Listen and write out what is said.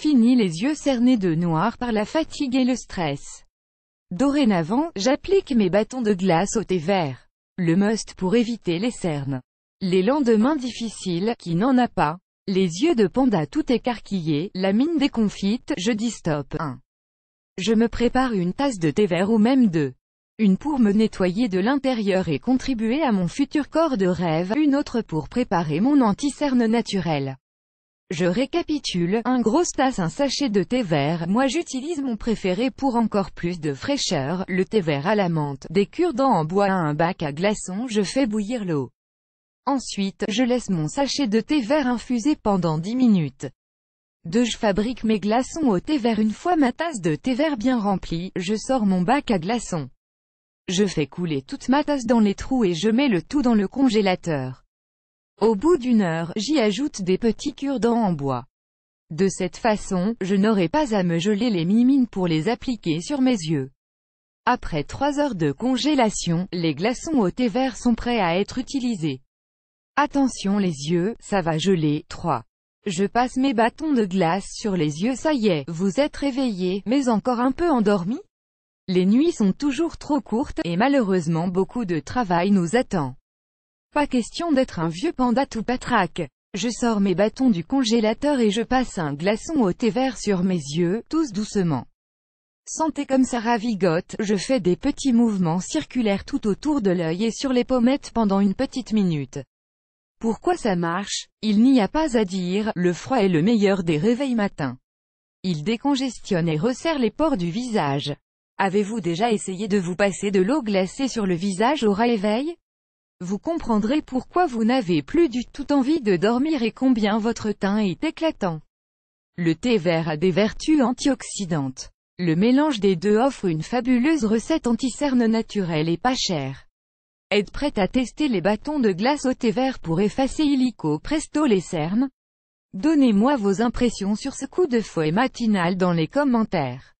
Fini les yeux cernés de noir par la fatigue et le stress. Dorénavant, j'applique mes bâtons de glace au thé vert. Le must pour éviter les cernes. Les lendemains difficiles, qui n'en a pas. Les yeux de panda tout écarquillés, la mine déconfite, je dis stop 1. Je me prépare une tasse de thé vert ou même deux. Une pour me nettoyer de l'intérieur et contribuer à mon futur corps de rêve, une autre pour préparer mon anti-cerne naturel. Je récapitule, un gros tasse un sachet de thé vert, moi j'utilise mon préféré pour encore plus de fraîcheur, le thé vert à la menthe, des cure-dents en bois à un bac à glaçons, je fais bouillir l'eau. Ensuite, je laisse mon sachet de thé vert infusé pendant 10 minutes. Deux Je fabrique mes glaçons au thé vert une fois ma tasse de thé vert bien remplie, je sors mon bac à glaçons. Je fais couler toute ma tasse dans les trous et je mets le tout dans le congélateur. Au bout d'une heure, j'y ajoute des petits cure-dents en bois. De cette façon, je n'aurai pas à me geler les mimines pour les appliquer sur mes yeux. Après trois heures de congélation, les glaçons au thé vert sont prêts à être utilisés. Attention les yeux, ça va geler, 3. Je passe mes bâtons de glace sur les yeux ça y est, vous êtes réveillés, mais encore un peu endormis Les nuits sont toujours trop courtes, et malheureusement beaucoup de travail nous attend. Pas question d'être un vieux panda tout patraque. Je sors mes bâtons du congélateur et je passe un glaçon au thé vert sur mes yeux, tous doucement. Sentez comme ça ravigote, je fais des petits mouvements circulaires tout autour de l'œil et sur les pommettes pendant une petite minute. Pourquoi ça marche Il n'y a pas à dire, le froid est le meilleur des réveils matins. Il décongestionne et resserre les pores du visage. Avez-vous déjà essayé de vous passer de l'eau glacée sur le visage au réveil vous comprendrez pourquoi vous n'avez plus du tout envie de dormir et combien votre teint est éclatant. Le thé vert a des vertus antioxydantes. Le mélange des deux offre une fabuleuse recette anti-cerne naturelle et pas chère. Êtes prête à tester les bâtons de glace au thé vert pour effacer illico presto les cernes Donnez-moi vos impressions sur ce coup de fouet matinal dans les commentaires.